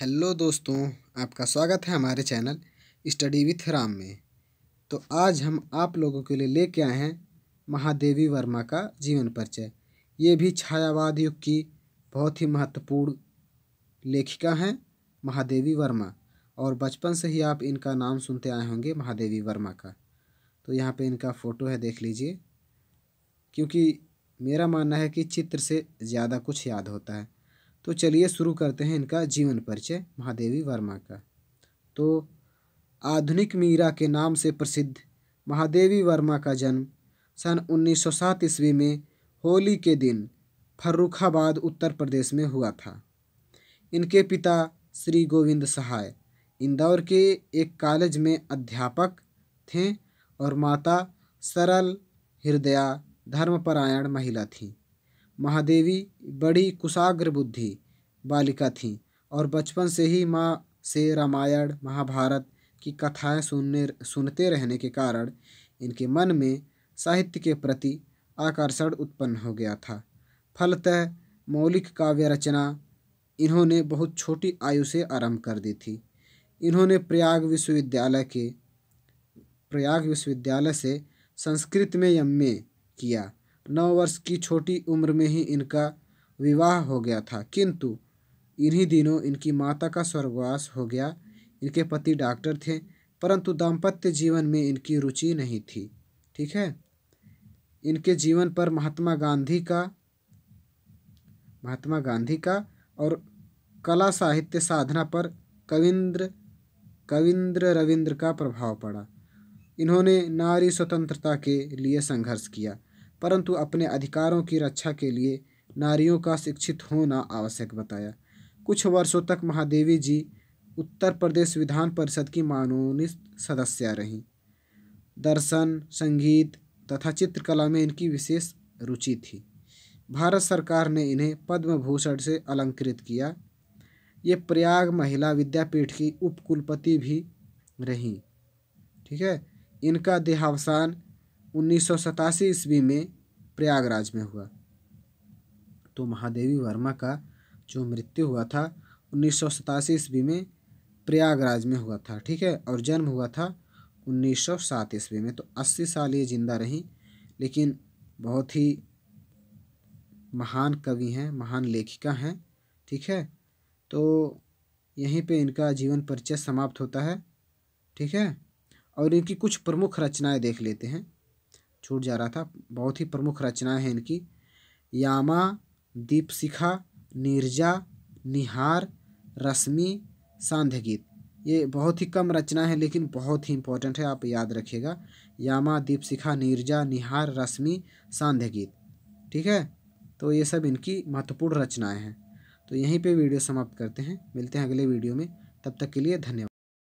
hello दोस्तों आपका स्वागत है हमारे चैनल स्टडी विथ राम में तो आज हम आप लोगों के लिए लेके आए हैं महादेवी वर्मा का जीवन परिचय ये भी छायावाद युग की बहुत ही महत्वपूर्ण लेखिका हैं महादेवी वर्मा और बचपन से ही आप इनका नाम सुनते आए होंगे महादेवी वर्मा का तो यहाँ पे इनका फ़ोटो है देख लीजिए क्योंकि मेरा मानना है कि चित्र से ज़्यादा कुछ याद होता है तो चलिए शुरू करते हैं इनका जीवन परिचय महादेवी वर्मा का तो आधुनिक मीरा के नाम से प्रसिद्ध महादेवी वर्मा का जन्म सन 1907 ईस्वी में होली के दिन फर्रुखाबाद उत्तर प्रदेश में हुआ था इनके पिता श्री गोविंद सहाय इंदौर के एक कॉलेज में अध्यापक थे और माता सरल हृदया धर्मपरायण महिला थीं महादेवी बड़ी कुशाग्र बुद्धि बालिका थी और बचपन से ही माँ से रामायण महाभारत की कथाएं सुनने सुनते रहने के कारण इनके मन में साहित्य के प्रति आकर्षण उत्पन्न हो गया था फलतः मौलिक काव्य रचना इन्होंने बहुत छोटी आयु से आरंभ कर दी थी इन्होंने प्रयाग विश्वविद्यालय के प्रयाग विश्वविद्यालय से संस्कृत में एम किया नौ वर्ष की छोटी उम्र में ही इनका विवाह हो गया था किंतु इन्हीं दिनों इनकी माता का स्वर्गवास हो गया इनके पति डॉक्टर थे परंतु दाम्पत्य जीवन में इनकी रुचि नहीं थी ठीक है इनके जीवन पर महात्मा गांधी का महात्मा गांधी का और कला साहित्य साधना पर कविंद्र कविंद्र रविंद्र का प्रभाव पड़ा इन्होंने नारी स्वतंत्रता के लिए संघर्ष किया परंतु अपने अधिकारों की रक्षा के लिए नारियों का शिक्षित होना आवश्यक बताया कुछ वर्षों तक महादेवी जी उत्तर प्रदेश विधान परिषद की मानोनी सदस्य रहीं दर्शन संगीत तथा चित्रकला में इनकी विशेष रुचि थी भारत सरकार ने इन्हें पद्म भूषण से अलंकृत किया ये प्रयाग महिला विद्यापीठ की उपकुलपति भी रहीं ठीक है इनका देहावसान उन्नीस सौ ईस्वी में प्रयागराज में हुआ तो महादेवी वर्मा का जो मृत्यु हुआ था उन्नीस सौ ईस्वी में प्रयागराज में हुआ था ठीक है और जन्म हुआ था उन्नीस सौ सात ईस्वी में तो अस्सी साल ये जिंदा रहीं लेकिन बहुत ही महान कवि हैं महान लेखिका हैं ठीक है तो यहीं पे इनका जीवन परिचय समाप्त होता है ठीक है और इनकी कुछ प्रमुख रचनाएं देख लेते हैं छूट जा रहा था बहुत ही प्रमुख रचनाएं हैं इनकी यामा दीपशिखा नीरजा निहार रश्मि सांध्य गीत ये बहुत ही कम रचना है लेकिन बहुत ही इंपॉर्टेंट है आप याद रखिएगा यामा दीपशिखा नीरजा निहार रश्मि सांध्य गीत ठीक है तो ये सब इनकी महत्वपूर्ण रचनाएं हैं तो यहीं पे वीडियो समाप्त करते हैं मिलते हैं अगले वीडियो में तब तक के लिए धन्यवाद